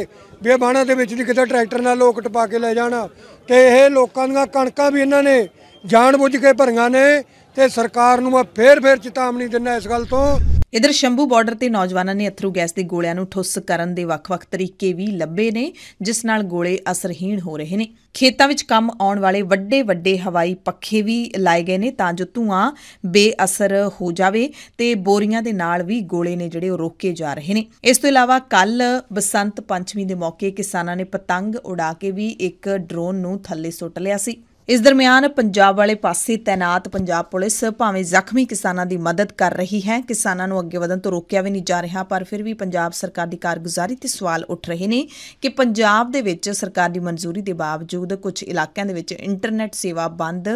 Speaker 3: ਵੀ ਇਹ ਬਾਣਾ ਦੇ ਵਿੱਚ ਦੀ ਕਿਤੇ ਟਰੈਕਟਰ ਨਾਲ ਲੋਕ ਟਪਾ ਕੇ ਲੈ ਜਾਣਾ ਤੇ ਇਹ ਲੋਕਾਂ ਦੀਆਂ ਕਣਕਾਂ ਵੀ ਇਹਨਾਂ ਨੇ ਜਾਣ ਬੁੱਝ ਕੇ ਭਰੀਆਂ ਨੇ ਤੇ ਸਰਕਾਰ
Speaker 1: ਨੂੰ ਮੈਂ ਫੇਰ ਫੇਰ ਚੇਤਾਵਨੀ ਦਿੰਦਾ ਇਸ ਗੱਲ ਤੋਂ ਇਧਰ ਸ਼ੰਭੂ ਬਾਰਡਰ ਤੇ ਨੌਜਵਾਨਾਂ ਨੇ ਅਥਰੂ ਗੈਸ ਦੇ ਗੋਲਿਆਂ ਨੂੰ ਠੁੱਸ ਕਰਨ ਦੇ ਵੱਖ-ਵੱਖ ਤਰੀਕੇ ਵੀ ਲੱਭੇ ਨੇ ਜਿਸ ਨਾਲ ਗੋਲੇ ਅਸਰਹੀਣ ਹੋ ਰਹੇ ਨੇ ਖੇਤਾਂ ਵਿੱਚ ਕੰਮ ਆਉਣ ਵਾਲੇ ਵੱਡੇ-ਵੱਡੇ ਹਵਾਈ ਪੱਖੇ ਵੀ ਲਾਏ ਗਏ ਨੇ ਤਾਂ ਜੋ ਧੂਆਂ ਬੇਅਸਰ ਹੋ ਜਾਵੇ ਤੇ ਬੋਰੀਆਂ ਦੇ ਨਾਲ ਵੀ ਗੋਲੇ ਨੇ ਜਿਹੜੇ ਉਹ ਰੋਕੇ ਜਾ ਰਹੇ ਨੇ ਇਸ ਤੋਂ ਇਲਾਵਾ ਕੱਲ ਬਸੰਤ ਪੰਚਮੀ ਦੇ ਮੌਕੇ ਕਿਸਾਨਾਂ ਨੇ ਪਤੰਗ ਉਡਾ ਕੇ ਵੀ ਇੱਕ ਡਰੋਨ ਨੂੰ ਥੱਲੇ ਸੁੱਟ ਲਿਆ ਸੀ ਇਸ ਦਰਮਿਆਨ ਪੰਜਾਬ ਵਾਲੇ ਪਾਸੇ ਤਾਇਨਾਤ ਪੰਜਾਬ ਪੁਲਿਸ ਭਾਵੇਂ ਜ਼ਖਮੀ ਕਿਸਾਨਾਂ ਦੀ ਮਦਦ ਕਰ ਰਹੀ ਹੈ ਕਿਸਾਨਾਂ ਨੂੰ ਅੱਗੇ ਵਧਣ ਤੋਂ ਰੋਕਿਆ ਵੀ ਨਹੀਂ ਜਾ ਰਿਹਾ ਪਰ ਫਿਰ ਵੀ ਪੰਜਾਬ ਸਰਕਾਰ ਦੀ ਕਾਰਗੁਜ਼ਾਰੀ ਤੇ ਸਵਾਲ ਉੱਠ ਰਹੇ ਨੇ ਕਿ ਪੰਜਾਬ ਦੇ ਵਿੱਚ ਸਰਕਾਰ ਦੀ ਮਨਜ਼ੂਰੀ ਦੇ ਬਾਵਜੂਦ ਕੁਝ ਇਲਾਕਿਆਂ ਦੇ ਵਿੱਚ ਇੰਟਰਨੈਟ ਸੇਵਾ ਬੰਦ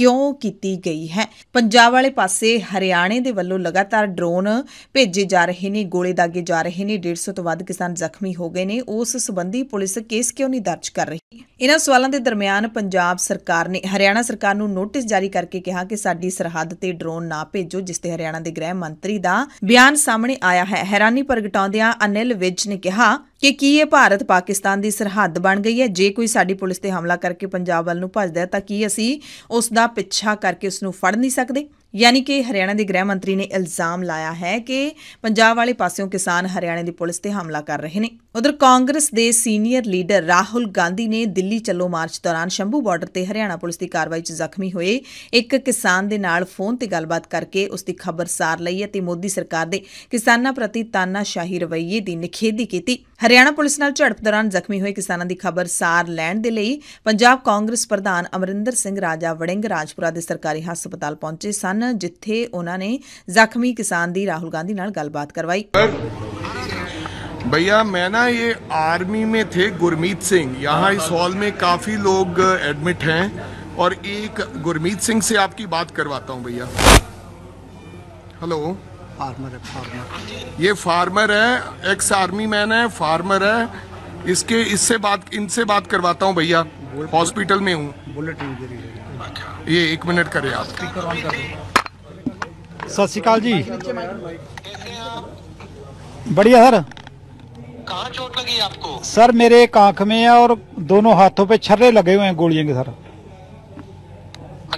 Speaker 1: ਕਿਉਂ ਕੀਤੀ ਗਈ ਹੈ ਪੰਜਾਬ ਵਾਲੇ ਪਾਸੇ ਹਰਿਆਣੇ ਦੇ ਵੱਲੋਂ ਲਗਾਤਾਰ ਡਰੋਨ ਭੇਜੇ ਜਾ ਰਹੇ ਨੇ ਗੋਲੇ ਦਾਗੇ ਜਾ ਰਹੇ ਨੇ 150 ਤੋਂ ਵੱਧ ਕਿਸਾਨ ਜ਼ਖਮੀ ਹੋ ਗਏ ਨੇ ਉਸ ਸੰਬੰਧੀ ਪੁਲਿਸ ਕੇਸ ਕਿਉਂ ਨਹੀਂ ਦਰਜ ਕਰ ਰਹੀ ਇਹਨਾਂ ਸਵਾਲਾਂ ਦੇ ਦਰਮਿਆਨ ਪੰਜਾਬ ਸਰਕਾਰ ਨੇ ਹਰਿਆਣਾ ਸਰਕਾਰ ਨੂੰ ਨੋਟਿਸ ਜਾਰੀ ਕਰਕੇ ਕਿਹਾ ਕਿ ਸਾਡੀ ਸਰਹੱਦ ਤੇ ਡਰੋਨ ਨਾ ਭੇਜੋ ਜਿਸ ਤੇ ਹਰਿਆਣਾ ਦੇ ਗ੍ਰਹਿ ਮੰਤਰੀ ਦਾ ਬਿਆਨ ਸਾਹਮਣੇ ਆਇਆ ਹੈ ਹੈਰਾਨੀ ਪ੍ਰਗਟਾਉਂਦਿਆਂ ਅਨਿਲ ਵਿਜ ਨੇ ਕਿਹਾ ਕਿ ਕੀ ਇਹ ਭਾਰਤ ਪਾਕਿਸਤਾਨ ਦੀ ਸਰਹੱਦ ਬਣ ਗਈ ਹੈ ਜੇ ਕੋਈ ਸਾਡੀ ਪੁਲਿਸ ਤੇ ਹਮਲਾ ਕਰਕੇ ਪੰਜਾਬ ਵੱਲ ਨੂੰ ਭੱਜਦਾ ਹੈ ਤਾਂ ਕੀ ਅਸੀਂ ਉਸ ਦਾ ਪਿੱਛਾ ਕਰਕੇ ਉਸ ਨੂੰ ਫੜ ਨਹੀਂ ਸਕਦੇ ਯਾਨੀ ਕਿ ਹਰਿਆਣਾ ਦੇ ਗ੍ਰਹਿ ਮੰਤਰੀ ਨੇ ਇਲਜ਼ਾਮ ਲਾਇਆ ਹੈ ਕਿ ਪੰਜਾਬ ਵਾਲੇ ਪਾਸਿਓਂ ਕਿਸਾਨ ਹਰਿਆਣਾ ਦੀ ਪੁਲਿਸ ਤੇ ਹਮਲਾ ਕਰ ਰਹੇ ਨੇ ਉਧਰ ਕਾਂਗਰਸ ਦੇ ਸੀਨੀਅਰ ਲੀਡਰ ਰਾਹੁਲ ਗਾਂਧੀ ਨੇ ਦਿੱਲੀ ਚੱਲੋ ਮਾਰਚ ਦੌਰਾਨ ਸ਼ੰਭੂ ਬਾਰਡਰ ਤੇ ਹਰਿਆਣਾ ਪੁਲਿਸ ਦੀ ਕਾਰਵਾਈ 'ਚ ਜ਼ਖਮੀ ਹੋਏ ਇੱਕ ਕਿਸਾਨ ਦੇ ਨਾਲ ਫੋਨ ਤੇ ਗੱਲਬਾਤ ਕਰਕੇ ਉਸ ਦੀ ਖਬਰਸਾਰ ਲਈ ਅਤੇ ਮੋਦੀ ਸਰਕਾਰ ਦੇ ਕਿਸਾਨਾਂ ਪ੍ਰਤੀ ਤਾਨਾਸ਼ਾਹੀ ਰਵੱਈਏ ਦੀ ਨਿਖੇਧੀ ਕੀਤੀ ਹਰਿਆਣਾ ਪੁਲਿਸ ਨਾਲ ਝੜਪ ਦੌਰਾਨ ਜ਼ਖਮੀ ਹੋਏ ਕਿਸਾਨਾਂ ਦੀ ਖਬਰਸਾਰ ਲੈਣ ਦੇ ਲਈ ਪੰਜਾਬ ਕਾਂਗਰਸ ਪ੍ਰਧਾਨ ਅਮਰਿੰਦਰ ਸਿੰਘ ਰਾਜਾ ਵੜਿੰਗ ਰਾਜਪੁਰਾ ਦੇ ਸਰਕਾਰੀ ਹਸਪਤਾਲ ਪਹੁੰਚੇ ਸਨ ਸਨ ਜਿੱਥੇ ਉਹਨਾਂ ਨੇ ਜ਼ਖਮੀ ਕਿਸਾਨ ਦੀ ਰਾਹੁਲ ਗਾਂਧੀ ਨਾਲ ਗੱਲਬਾਤ ਕਰਵਾਈ
Speaker 3: भैया मैं ना ये आर्मी में थे गुरमीत सिंह यहाँ इस हॉल में काफ़ी लोग एडमिट हैं और एक गुरमीत सिंह से आपकी बात करवाता हूँ भैया हेलो फार्मर है फार्मर ये फार्मर है एक्स आर्मी मैन है फार्मर है इसके इससे बात इनसे बात करवाता हूँ भैया हॉस्पिटल में हूँ बुलेट इंजरी है अच्छा। ये एक मिनट करे आप सत श्रीकाल जी बढ़िया सर कहाँ चोट लगी आपको सर मेरे एक आंख में है और दोनों हाथों पे छर्रे लगे हुए हैं गोलियों के सर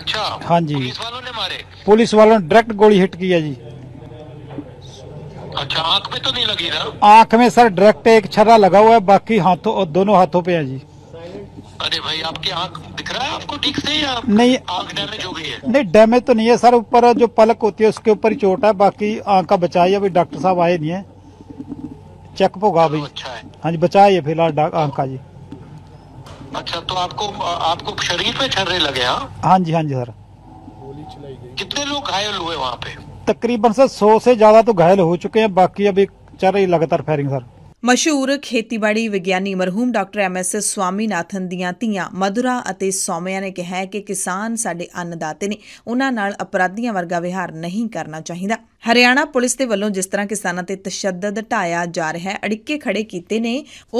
Speaker 3: अच्छा हाँ जी पुलिस वालों ने मारे पुलिस वालों ने डायरेक्ट गोली हिट की है जी अच्छा आंख में तो नहीं लगी ना आंख में सर डायरेक्ट एक छर्रा लगा हुआ है बाकी हाथों और दोनों हाथों पे है जी अरे भाई आपकी आंख रहा है आपको ठीक से या नहीं आंख डैमेज हो गई है नहीं डैमेज तो नहीं है सर ऊपर जो पलक होती है उसके ऊपर ही चोट है बाकी आंख का बचाई अभी डॉक्टर साहब आए नहीं है चेकअप होगा अभी अच्छा हाँ जी बचा है फिलहाल आंख का जी
Speaker 2: अच्छा तो आपको आपको शरीर पे छर्रे लगे हाँ
Speaker 3: हाँ जी हाँ जी सर
Speaker 2: कितने लोग घायल
Speaker 1: हुए वहाँ
Speaker 3: पे तकरीबन सर सौ से ज्यादा तो घायल हो चुके हैं बाकी अभी चल रही लगातार फायरिंग सर
Speaker 1: ਮਸ਼ਹੂਰ ਖੇਤੀਬਾੜੀ ਵਿਗਿਆਨੀ ਮਰਹੂਮ ਡਾਕਟਰ ਐਮ ਐਸ ਨਾਥਨ ਦੀਆਂ ਧੀਆਂ ਮਧੁਰਾ ਅਤੇ ਸੌਮਿਆ ਨੇ ਕਿਹਾ ਕਿ ਕਿਸਾਨ ਸਾਡੇ ਅੰਨਦਾਤੇ ਨੇ ਉਹਨਾਂ ਨਾਲ ਅਪਰਾਧੀਆਂ ਵਰਗਾ ਵਿਹਾਰ ਨਹੀਂ ਕਰਨਾ ਚਾਹੀਦਾ ਹਰਿਆਣਾ ਪੁਲਿਸ ਦੇ ਵੱਲੋਂ ਜਿਸ ਤਰ੍ਹਾਂ ਕਿਸਾਨਾਂ ਤੇ ਤਸ਼ੱਦਦ ਢਾਇਆ ਜਾ ਰਿਹਾ ਹੈ ਅੜਿੱਕੇ ਖੜੇ ਕੀਤੇ ਨੇ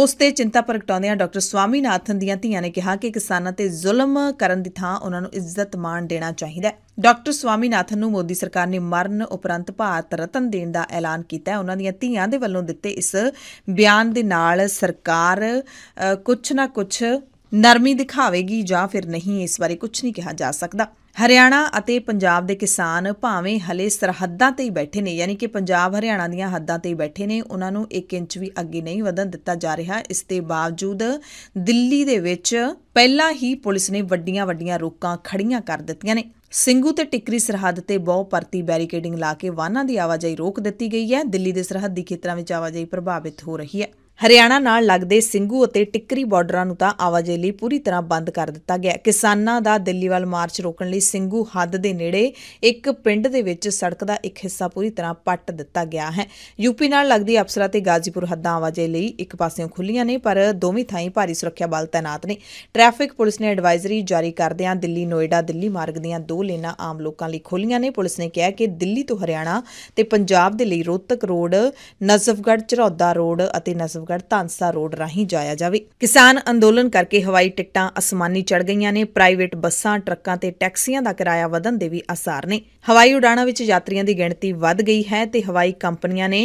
Speaker 1: ਉਸ ਤੇ ਚਿੰਤਾ ਪ੍ਰਗਟਾਉਂਦਿਆਂ ਡਾਕਟਰ ਨਾਥਨ ਦੀਆਂ ਧੀਆਂ ਨੇ ਕਿਹਾ ਕਿ ਕਿਸਾਨਾਂ ਤੇ ਜ਼ੁਲਮ ਕਰਨ ਦੀ ਥਾਂ ਉਹਨਾਂ ਨੂੰ ਇੱਜ਼ਤ ਮਾਣ ਦੇਣਾ ਚਾਹੀਦਾ ਹੈ ਡਾਕਟਰ ਨਾਥਨ ਨੂੰ ਮੋਦੀ ਸਰਕਾਰ ਨੇ ਮਰਨ ਉਪਰੰਤ ਭਾਰਤ ਰਤਨ ਦੇਣ ਦਾ ਐਲਾਨ ਕੀਤਾ ਹੈ ਉਹਨਾਂ ਦੀਆਂ ਧੀਆਂ ਦੇ ਵੱਲੋਂ ਦਿੱਤੇ ਇਸ ਬਿਆਨ ਦੇ ਨਾਲ ਸਰਕਾਰ ਕੁਝ ਨਾ ਕੁਝ ਨਰਮੀ ਦਿਖਾਵੇਗੀ ਜਾਂ ਫਿਰ ਨਹੀਂ ਇਸ ਬਾਰੇ ਕੁਝ ਨਹੀਂ ਕਿਹਾ ਜਾ ਸਕਦਾ ਹਰਿਆਣਾ ਅਤੇ ਪੰਜਾਬ ਦੇ ਕਿਸਾਨ ਭਾਵੇਂ ਹਲੇ ਸਰਹੱਦਾਂ ਤੇ ਹੀ ਬੈਠੇ ਨੇ ਯਾਨੀ ਕਿ ਪੰਜਾਬ ਹਰਿਆਣਾ ਦੀਆਂ ਹੱਦਾਂ ਤੇ ਹੀ ਬੈਠੇ ਨੇ ਉਹਨਾਂ ਨੂੰ 1 ਇੰਚ ਵੀ ਅੱਗੇ ਨਹੀਂ ਵਧਣ ਦਿੱਤਾ ਜਾ ਰਿਹਾ ਇਸ ਦੇ ਬਾਵਜੂਦ ਦਿੱਲੀ ਦੇ ਵਿੱਚ ਪਹਿਲਾਂ ਹੀ ਪੁਲਿਸ ਨੇ ਵੱਡੀਆਂ-ਵੱਡੀਆਂ ਰੋਕਾਂ ਖੜੀਆਂ ਕਰ ਦਿੱਤੀਆਂ ਨੇ ਸਿੰਘੂ ਤੇ ਟਿਕਰੀ ਸਰਹੱਦ ਤੇ ਬਹੁ ਪਰਤੀ ਬੈਰੀਕੇਡਿੰਗ ਲਾ ਕੇ ਵਾਹਨਾਂ ਦੀ ਆਵਾਜਾਈ ਰੋਕ ਦਿੱਤੀ ਗਈ ਹੈ ਦਿੱਲੀ ਦੇ ਸਰਹੱਦੀ ਖੇਤਰਾਂ ਵਿੱਚ ਆਵਾਜਾਈ ਪ੍ਰਭਾਵਿਤ ਹੋ ਰਹੀ ਹੈ ਹਰਿਆਣਾ ਨਾਲ ਲੱਗਦੇ ਸਿੰਘੂ ਅਤੇ ਟਿੱਕਰੀ ਬਾਰਡਰਾਂ ਨੂੰ ਤਾਂ ਆਵਾਜਾਈ ਲਈ ਪੂਰੀ ਤਰ੍ਹਾਂ ਬੰਦ ਕਰ ਦਿੱਤਾ ਗਿਆ ਕਿਸਾਨਾਂ ਦਾ ਦਿੱਲੀ ਵੱਲ ਮਾਰਚ ਰੋਕਣ ਲਈ ਸਿੰਘੂ ਹੱਦ ਦੇ ਨੇੜੇ ਇੱਕ ਪਿੰਡ ਦੇ ਵਿੱਚ ਸੜਕ ਦਾ ਇੱਕ ਹਿੱਸਾ ਪੂਰੀ ਤਰ੍ਹਾਂ ਪੱਟ ਦਿੱਤਾ ਗਿਆ ਹੈ ਯੂਪੀ ਨਾਲ ਲੱਗਦੀ ਅਪਸਰਾ ਤੇ ਗਾਜ਼ੀਪੁਰ ਹੱਦਾਂ ਆਵਾਜਾਈ ਲਈ ਇੱਕ ਪਾਸਿਓਂ ਖੁੱਲੀਆਂ ਨੇ ਪਰ ਦੋਵੇਂ ਥਾਈਂ ਭਾਰੀ ਸੁਰੱਖਿਆ ਬਲ ਤਾਇਨਾਤ ਨੇ ਟ੍ਰੈਫਿਕ ਪੁਲਿਸ ਨੇ ਐਡਵਾਈਜ਼ਰੀ ਜਾਰੀ ਕਰਦਿਆਂ ਦਿੱਲੀ ਨੋਇਡਾ ਦਿੱਲੀ ਮਾਰਗ ਦੀਆਂ ਦੋ ਲੇਨਾਂ ਆਮ ਲੋਕਾਂ ਲਈ ਖੁੱਲੀਆਂ ਨੇ ਪੁਲਿਸ ਨੇ ਕਿਹਾ ਕਿ ਦਿੱਲੀ ਤੋਂ ਹਰਿਆਣਾ ਤੇ ਪੰਜਾਬ ਦੇ ਲਈ ਰੋਹਤਕ ਰੋਡ ਨਜ਼ਫਗੜ ਚਰੌਦਾ ਰੋਡ ਅਤੇ ਨਜ਼ਫਗੜ੍ਹ ਪ੍ਰਤਾਪਗੜ ਧਾਂਸਾ ਰੋਡ ਰਾਹੀਂ ਜਾਇਆ ਜਾਵੇ ਕਿਸਾਨ ਅੰਦੋਲਨ ਕਰਕੇ ਹਵਾਈ ਟਿਕਟਾਂ ਅਸਮਾਨੀ ਚੜ ਗਈਆਂ ਨੇ ਪ੍ਰਾਈਵੇਟ ਬੱਸਾਂ ਟਰੱਕਾਂ ਤੇ ਟੈਕਸੀਆਂ ਦਾ ਕਿਰਾਇਆ ਵਧਣ ਦੇ ਵੀ ਅਸਰ ਨੇ ਹਵਾਈ ਉਡਾਣਾਂ ਵਿੱਚ ਯਾਤਰੀਆਂ ਦੀ ਗਿਣਤੀ ਵੱਧ ਗਈ ਹੈ ਤੇ ਹਵਾਈ ਕੰਪਨੀਆਂ ਨੇ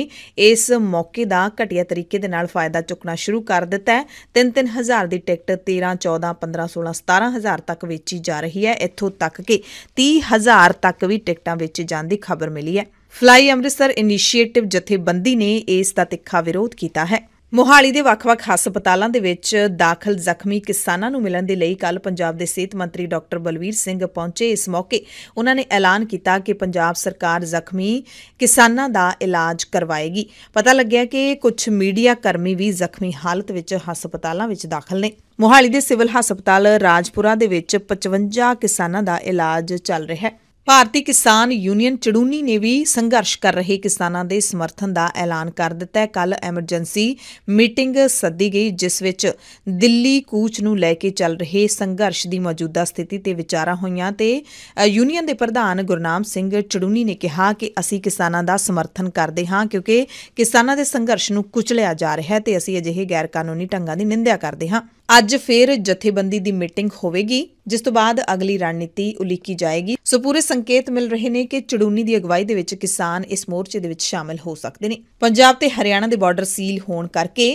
Speaker 1: ਇਸ ਮੌਕੇ ਦਾ ਘਟੀਆ ਤਰੀਕੇ ਦੇ ਨਾਲ ਫਾਇਦਾ ਚੁੱਕਣਾ ਸ਼ੁਰੂ ਕਰ ਦਿੱਤਾ ਹੈ 3-3000 ਦੀ ਟਿਕਟ 13 14 15 16 17000 ਤੱਕ ਵੇਚੀ ਜਾ ਰਹੀ ਹੈ ਇੱਥੋਂ ਤੱਕ ਕਿ 30000 ਤੱਕ ਵੀ ਟਿਕਟਾਂ ਵਿੱਚ ਜਾਣ ਦੀ ਖਬਰ ਮਿਲੀ ਹੈ ਫਲਾਈ ਅੰਮ੍ਰਿਤਸਰ ਇਨੀਸ਼ੀਏਟਿਵ ਜਥੇਬੰਦੀ ਨੇ ਇਸ ਦਾ ਤਿੱਖਾ ਵਿਰੋਧ ਕੀਤਾ ਹੈ ਮੋਹਾਲੀ ਦੇ ਵੱਖ-ਵੱਖ ਹਸਪਤਾਲਾਂ ਦੇ ਵਿੱਚ ਦਾਖਲ ਜ਼ਖਮੀ ਕਿਸਾਨਾਂ ਨੂੰ ਮਿਲਣ ਦੇ ਲਈ ਕੱਲ ਪੰਜਾਬ ਦੇ ਸਿਹਤ ਮੰਤਰੀ ਡਾਕਟਰ ਬਲਵੀਰ ਸਿੰਘ ਪਹੁੰਚੇ ਇਸ ਮੌਕੇ ਉਹਨਾਂ ਨੇ ਐਲਾਨ ਕੀਤਾ ਕਿ ਪੰਜਾਬ ਸਰਕਾਰ ਜ਼ਖਮੀ ਕਿਸਾਨਾਂ ਦਾ ਇਲਾਜ ਕਰਵਾਏਗੀ ਪਤਾ ਲੱਗਿਆ ਕਿ ਕੁਝ ਮੀਡੀਆ ਕਰਮੀ ਵੀ ਜ਼ਖਮੀ ਹਾਲਤ ਵਿੱਚ ਹਸਪਤਾਲਾਂ ਵਿੱਚ ਦਾਖਲ ਨੇ ਮੋਹਾਲੀ ਦੇ ਸਿਵਲ ਹਸਪਤਾਲ ਰਾਜਪੁਰਾ ਦੇ ਵਿੱਚ 55 ਕਿਸਾਨਾਂ ਦਾ ਇਲਾਜ ਚੱਲ ਰਿਹਾ ਹੈ ਭਾਰਤੀ ਕਿਸਾਨ ਯੂਨੀਅਨ ਚੜੂਨੀ ਨੇ ਵੀ ਸੰਘਰਸ਼ ਕਰ ਰਹੇ ਕਿਸਾਨਾਂ ਦੇ ਸਮਰਥਨ ਦਾ ਐਲਾਨ ਕਰ ਦਿੱਤਾ ਹੈ ਕੱਲ ਐਮਰਜੈਂਸੀ ਮੀਟਿੰਗ ਸੱਦੀ ਗਈ ਜਿਸ ਵਿੱਚ ਦਿੱਲੀ ਕੂਚ ਨੂੰ ਲੈ ਕੇ ਚੱਲ ਰਹੇ ਸੰਘਰਸ਼ ਦੀ ਮੌਜੂਦਾ ਸਥਿਤੀ ਤੇ ਵਿਚਾਰਾਂ ਹੋਈਆਂ ਤੇ ਯੂਨੀਅਨ ਦੇ ਪ੍ਰਧਾਨ ਗੁਰਨਾਮ ਸਿੰਘ ਚੜੂਨੀ ਨੇ ਕਿਹਾ ਕਿ ਅਸੀਂ ਕਿਸਾਨਾਂ ਦਾ ਸਮਰਥਨ ਕਰਦੇ ਹਾਂ ਕਿਉਂਕਿ ਕਿਸਾਨਾਂ ਦੇ ਸੰਘਰਸ਼ ਨੂੰ ਕੁਚਲਿਆ ਜਾ ਰਿਹਾ ਹੈ ਤੇ ਅਸੀਂ ਅਜਿਹੇ ਗੈਰਕਾਨੂੰਨੀ ਢੰਗਾਂ ਦੀ ਨਿੰਦਿਆ ਕਰਦੇ ਹਾਂ ਅੱਜ ਫੇਰ ਜਥੇਬੰਦੀ ਦੀ ਮੀਟਿੰਗ ਹੋਵੇਗੀ ਜਿਸ ਤੋਂ ਬਾਅਦ ਅਗਲੀ ਰਣਨੀਤੀ ਉਲੀਕੀ ਜਾਏਗੀ ਸੋ ਪੂਰੇ ਸੰਕੇਤ ਮਿਲ ਰਹੇ ਨੇ ਕਿ ਚੜੂਨੀ ਦੀ ਅਗਵਾਈ ਦੇ ਵਿੱਚ ਕਿਸਾਨ ਇਸ ਮੋਰਚੇ ਦੇ ਵਿੱਚ ਸ਼ਾਮਲ ਹੋ ਸਕਦੇ ਨੇ ਪੰਜਾਬ ਤੇ ਹਰਿਆਣਾ ਦੇ ਬਾਰਡਰ ਸੀਲ ਹੋਣ ਕਰਕੇ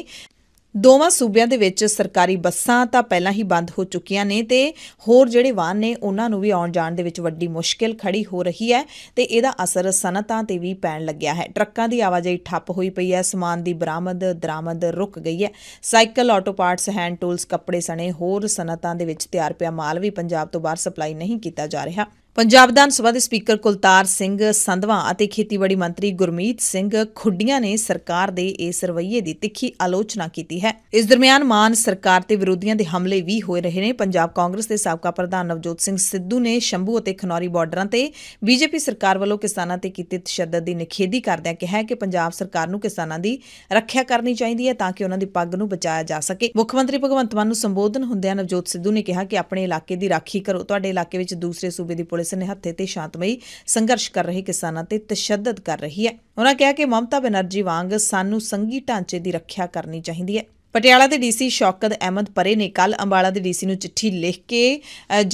Speaker 1: ਦੋਵਾਂ ਸੂਬਿਆਂ ਦੇ ਵਿੱਚ ਸਰਕਾਰੀ ਬੱਸਾਂ ਤਾਂ ਪਹਿਲਾਂ ਹੀ ਬੰਦ ਹੋ ਚੁੱਕੀਆਂ ਨੇ ਤੇ ਹੋਰ ਜਿਹੜੇ ਵਾਹਨ ਨੇ ਉਹਨਾਂ ਨੂੰ ਵੀ ਆਉਣ ਜਾਣ ਦੇ ਵਿੱਚ ਵੱਡੀ ਮੁਸ਼ਕਲ ਖੜੀ ਹੋ ਰਹੀ ਹੈ ਤੇ ਇਹਦਾ ਅਸਰ ਸਨਤਾਂ ਤੇ ਵੀ ਪੈਣ ਲੱਗਿਆ ਹੈ ਟਰੱਕਾਂ ਦੀ ਆਵਾਜਾਈ ਠੱਪ ਹੋਈ ਪਈ ਹੈ ਸਮਾਨ ਦੀ ਬਰਾਮਦ ਦਰਾਮਦ ਰੁਕ ਗਈ ਹੈ cycle auto parts hand tools ਕੱਪੜੇ ਸਣੇ ਹੋਰ ਸਨਤਾਂ ਦੇ ਵਿੱਚ ਤਿਆਰ ਪਿਆ ਮਾਲ ਵੀ ਪੰਜਾਬ ਤੋਂ ਬਾਹਰ ਸਪਲਾਈ ਨਹੀਂ ਕੀਤਾ ਜਾ ਰਿਹਾ ਪੰਜਾਬ ਵਿਧਾਨ ਸਭਾ ਦੇ ਸਪੀਕਰ ਕੁਲਤਾਰ ਸਿੰਘ ਸੰਧਵਾ ਅਤੇ ਖੇਤੀਬਾੜੀ ਮੰਤਰੀ ਗੁਰਮੀਤ ਸਿੰਘ ਖੁੱਡੀਆਂ ਨੇ ਸਰਕਾਰ ਦੇ ਇਸ ਰਵਈਏ ਦੀ ਤਿੱਖੀ ਆਲੋਚਨਾ ਕੀਤੀ ਹੈ ਇਸ ਦਰਮਿਆਨ ਮਾਨ ਸਰਕਾਰ ਤੇ ਵਿਰੋਧੀਆਂ ਦੇ ਹਮਲੇ ਵੀ ਹੋਏ ਰਹੇ ਨੇ ਪੰਜਾਬ ਕਾਂਗਰਸ ਦੇ ਸਾਬਕਾ ਪ੍ਰਧਾਨ ਨਵਜੋਤ ਸਿੰਘ ਸਿੱਧੂ ਨੇ ਸ਼ੰਭੂ ਅਤੇ ਖਨੌਰੀ ਬਾਰਡਰਾਂ ਤੇ ਬੀਜੇਪੀ ਸਰਕਾਰ ਵੱਲੋਂ ਕਿਸਾਨਾਂ ਤੇ ਕੀਤੇ ਤਸ਼ੱਦਦ ਦੀ ਨਿਖੇਧੀ ਕਰਦਿਆਂ ਕਿਹਾ ਕਿ ਪੰਜਾਬ ਸਰਕਾਰ ਨੂੰ ਕਿਸਾਨਾਂ ਦੀ ਰੱਖਿਆ ਕਰਨੀ ਚਾਹੀਦੀ ਹੈ ਤਾਂ ਕਿ ਉਹਨਾਂ ਦੀ ਪੱਗ ਨੂੰ ਬਚਾਇਆ ਜਾ ਸਕੇ ਮੁੱਖ ਮੰਤਰੀ ਭਗਵੰਤ ਮਾਨ ਨੂੰ ਸੰਬੋਧਨ ਹੁੰਦਿਆਂ ਨਵਜੋਤ ਸਿੱਧੂ ਨੇ ਕਿਹਾ ਕਿ ਆਪਣੇ ਇਲਾਕੇ ਦੀ ਰਾਖੀ ਕਰੋ ਤੁਹਾਡੇ ਇਲਾਕੇ ਵਿੱਚ ਦੂਸਰੇ ਸੂਬੇ ਦੀ ਪੁਲਿਸ ਪੁਲਿਸ ਨਿਹੱਥੇ ਤੇ ਸ਼ਾਂਤਮਈ ਸੰਘਰਸ਼ ਕਰ ਰਹੇ ਕਿਸਾਨਾਂ ਤੇ ਤਸ਼ੱਦਦ ਕਰ ਰਹੀ ਹੈ ਉਹਨਾਂ ਕਿਹਾ ਕਿ ਮਮਤਾ ਬਨਰਜੀ ਵਾਂਗ ਸਾਨੂੰ ਸੰਗੀ ਢਾਂਚੇ ਦੀ ਰੱਖਿਆ ਕਰਨੀ ਚਾਹੀਦੀ ਹੈ ਪਟਿਆਲਾ ਦੇ ਡੀਸੀ ਸ਼ੌਕਤ ਅਹਿਮਦ ਪਰੇ ਨੇ ਕੱਲ ਅੰਬਾਲਾ ਦੇ ਡੀਸੀ ਨੂੰ ਚਿੱਠੀ ਲਿਖ ਕੇ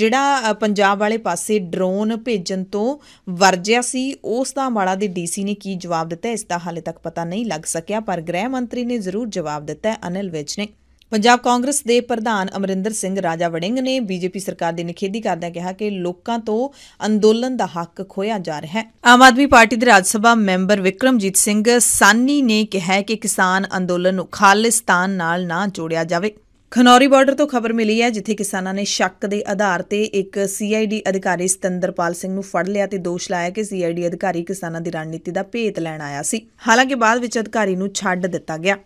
Speaker 1: ਜਿਹੜਾ ਪੰਜਾਬ ਵਾਲੇ ਪਾਸੇ ਡਰੋਨ ਭੇਜਣ ਤੋਂ ਵਰਜਿਆ ਸੀ ਉਸ ਦਾ ਅੰਬਾਲਾ ਦੇ ਡੀਸੀ ਨੇ ਕੀ ਜਵਾਬ ਦਿੱਤਾ ਇਸ ਦਾ ਹਾਲੇ ਤੱਕ ਪਤਾ ਨਹੀਂ ਲੱਗ ਸਕਿਆ ਪਰ ਗ੍ਰਹਿ ਮੰਤਰੀ ਨੇ ਜ਼ਰੂਰ ਜਵਾਬ ਦਿੱਤਾ ਅਨਿਲ ਵਿਜ ਨੇ ਪੰਜਾਬ ਕਾਂਗਰਸ ਦੇ ਪ੍ਰਧਾਨ ਅਮਰਿੰਦਰ ਸਿੰਘ ਰਾਜਾ ਵੜਿੰਗ ਨੇ ਬੀਜੇਪੀ ਸਰਕਾਰ ਦੀ ਨਿਖੇਧੀ ਕਰਦਿਆਂ ਕਿਹਾ ਕਿ ਲੋਕਾਂ ਤੋਂ ਅੰਦੋਲਨ ਦਾ ਹੱਕ ਖੋਇਆ ਜਾ ਰਿਹਾ ਹੈ ਆਮ ਆਦਮੀ ਪਾਰਟੀ ਦੇ ਰਾਜ ਸਭਾ ਮੈਂਬਰ ਵਿਕਰਮਜੀਤ ਸਿੰਘ ਸਾਨੀ ਨੇ ਕਿਹਾ ਕਿ ਕਿਸਾਨ ਅੰਦੋਲਨ ਨੂੰ ਖਾਲਿਸਤਾਨ ਨਾਲ ਨਾ ਜੋੜਿਆ ਜਾਵੇ ਖਨੌਰੀ ਬਾਰਡਰ ਤੋਂ ਖਬਰ ਮਿਲੀ ਹੈ ਜਿੱਥੇ ਕਿਸਾਨਾਂ ਨੇ ਸ਼ੱਕ ਦੇ ਆਧਾਰ ਤੇ ਇੱਕ ਸੀਆਈਡੀ ਅਧਿਕਾਰੀ ਸਤੰਦਰਪਾਲ ਸਿੰਘ ਨੂੰ ਫੜ ਲਿਆ ਤੇ ਦੋਸ਼ ਲਾਇਆ ਕਿ ਸੀਆਈਡੀ ਅਧਿਕਾਰੀ ਕਿਸਾਨਾਂ ਦੀ ਰਣਨੀਤੀ ਦਾ ਭੇਤ ਲੈਣ ਆਇਆ ਸੀ ਹਾਲਾਂਕਿ ਬਾਅਦ ਵਿੱਚ ਅਧਿਕਾਰੀ ਨੂੰ ਛੱਡ ਦਿੱਤਾ ਗਿਆ